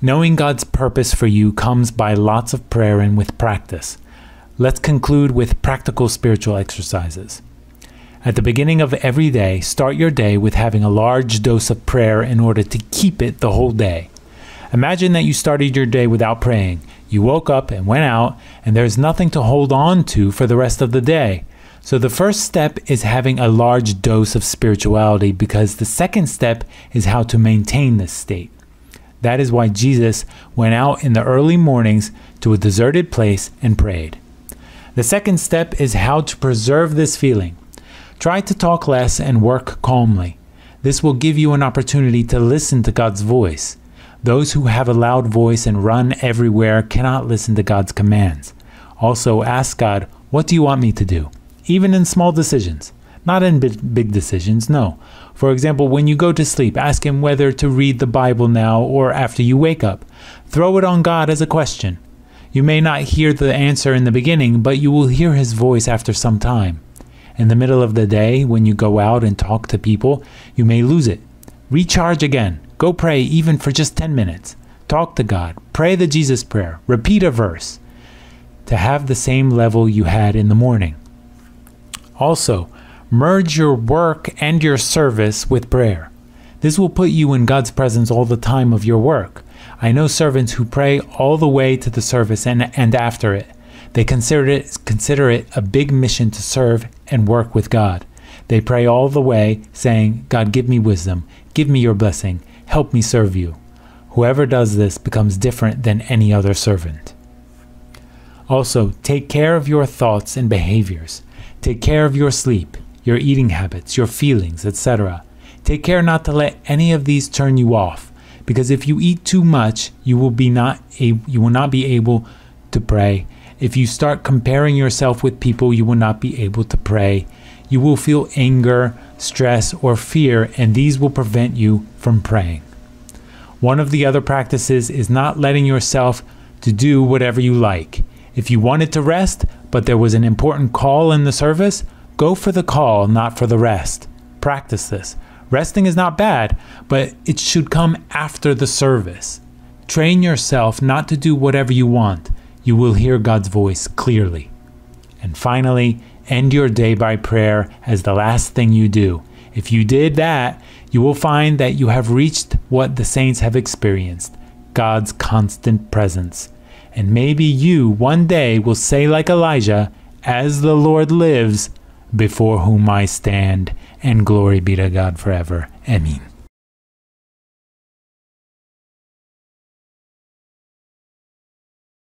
Knowing God's purpose for you comes by lots of prayer and with practice. Let's conclude with practical spiritual exercises. At the beginning of every day, start your day with having a large dose of prayer in order to keep it the whole day. Imagine that you started your day without praying. You woke up and went out, and there's nothing to hold on to for the rest of the day. So the first step is having a large dose of spirituality because the second step is how to maintain this state. That is why Jesus went out in the early mornings to a deserted place and prayed. The second step is how to preserve this feeling. Try to talk less and work calmly. This will give you an opportunity to listen to God's voice. Those who have a loud voice and run everywhere cannot listen to God's commands. Also, ask God, What do you want me to do? Even in small decisions. Not in big decisions, no. For example, when you go to sleep, ask Him whether to read the Bible now or after you wake up. Throw it on God as a question. You may not hear the answer in the beginning, but you will hear His voice after some time. In the middle of the day, when you go out and talk to people, you may lose it. Recharge again. Go pray even for just 10 minutes. Talk to God. Pray the Jesus prayer. Repeat a verse to have the same level you had in the morning. Also, merge your work and your service with prayer. This will put you in God's presence all the time of your work. I know servants who pray all the way to the service and, and after it. They consider it, consider it a big mission to serve and work with God. They pray all the way, saying, God, give me wisdom, give me your blessing, help me serve you. Whoever does this becomes different than any other servant. Also, take care of your thoughts and behaviors. Take care of your sleep your eating habits, your feelings, etc. Take care not to let any of these turn you off, because if you eat too much, you will be not a- you will not be able to pray. If you start comparing yourself with people, you will not be able to pray. You will feel anger, stress, or fear, and these will prevent you from praying. One of the other practices is not letting yourself to do whatever you like. If you wanted to rest, but there was an important call in the service, Go for the call, not for the rest. Practice this. Resting is not bad, but it should come after the service. Train yourself not to do whatever you want. You will hear God's voice clearly. And finally, end your day by prayer as the last thing you do. If you did that, you will find that you have reached what the saints have experienced God's constant presence. And maybe you one day will say, like Elijah, As the Lord lives, before whom I stand, and glory be to God forever. Amen.